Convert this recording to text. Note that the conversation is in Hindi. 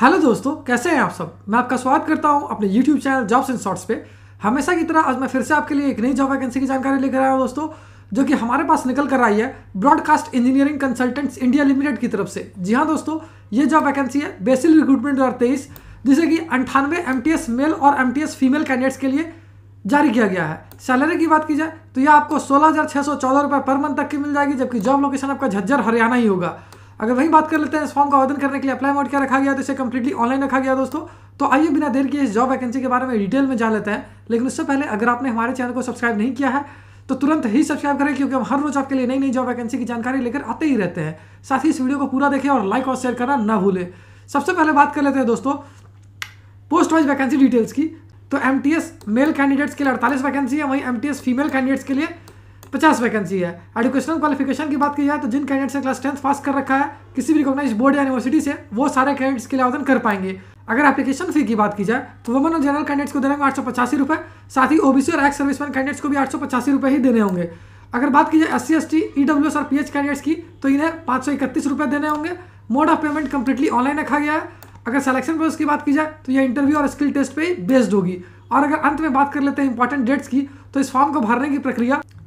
हेलो दोस्तों कैसे हैं आप सब मैं आपका स्वागत करता हूं अपने YouTube channel jobs and shorts पे हमेशा की तरह आज मैं फिर से आपके लिए एक नई जॉब वैकेंसी की जानकारी लेकर आया हूं दोस्तों जो कि हमारे पास निकल कर आई है broadcast engineering consultants India limited की तरफ से जी हाँ दोस्तों ये जॉब वैकेंसी है बेसिल रिक्रूटमेंट दो जिसे कि अंठानवे एम मेल और एम फीमेल कैंडिडेट्स के लिए जारी किया गया है सैलरी की बात की जाए तो यह आपको सोलह हज़ार छः सौ चौदह रुपये पर मंथ तक की मिल जाएगी जबकि जॉब लोकेशन आपका झज्जर हरियाणा ही होगा अगर वही बात कर लेते हैं इस फॉर्म का आवेदन करने के लिए अप्लाई मोड क्या रखा गया तो इसे कंप्लीटली ऑनलाइन रखा गया दोस्तों तो आइए बिना देर किए इस जॉब वैकेंसी के बारे में डिटेल में जान लेते हैं लेकिन उससे पहले अगर आपने हमारे चैनल को सब्सक्राइब नहीं किया है तो तुरंत ही सब्सक्राइब करें क्योंकि हम हर रोज आपके लिए नई नई जॉब वैकेंसी की जानकारी लेकर आते ही रहते हैं साथ ही इस वीडियो को पूरा देखें और लाइक और शेयर करना ना भूलें सबसे पहले बात कर लेते हैं दोस्तों पोस्ट वाइज वैकेंसी डिटेल्स की तो एम मेल कैंडिडेट्स के लिए अड़तालीस वैकेंसी है वहीं एम फीमेल कैंडिडेट्स के लिए पचास वैकेंसी है एडुकेशनल क्वालिफिकेशन की बात की जाए तो जिन कैंडिडेट्स ने क्लास टेंथ पास कर रखा है किसी भी रिकॉग्नाइज बोर्ड या यूनिवर्सिटी से वो सारे कैंडिडेट्स के लिए आवेदन कर पाएंगे अगर एप्लीकेशन फी की बात की जाए तो वुमन और जनरल कैंडिडेट्स को देने आठ सौ रुपये साथ ही ओबीसी और एक्स सर्विसमैन कैंडिडेट्स को भी आठ सौ पचासी रुपये ही देने होंगे अगर बात की जाए S C S T E W S और पी एच कैंडिडेट्स की तो इन्हें पाँच सौ इकतीस रुपये देने होंगे mode of payment completely online रखा गया है अगर सिलेक्शन प्रोसेस की बात की जाए तो यह इंटरव्यू और स्किल टेस्ट पे बेस्ड होगी और अगर अंत में बात कर लेते हैं इंपॉर्टेंट डेट्स की तो इस फॉर्म को भरने की प्रक्रिया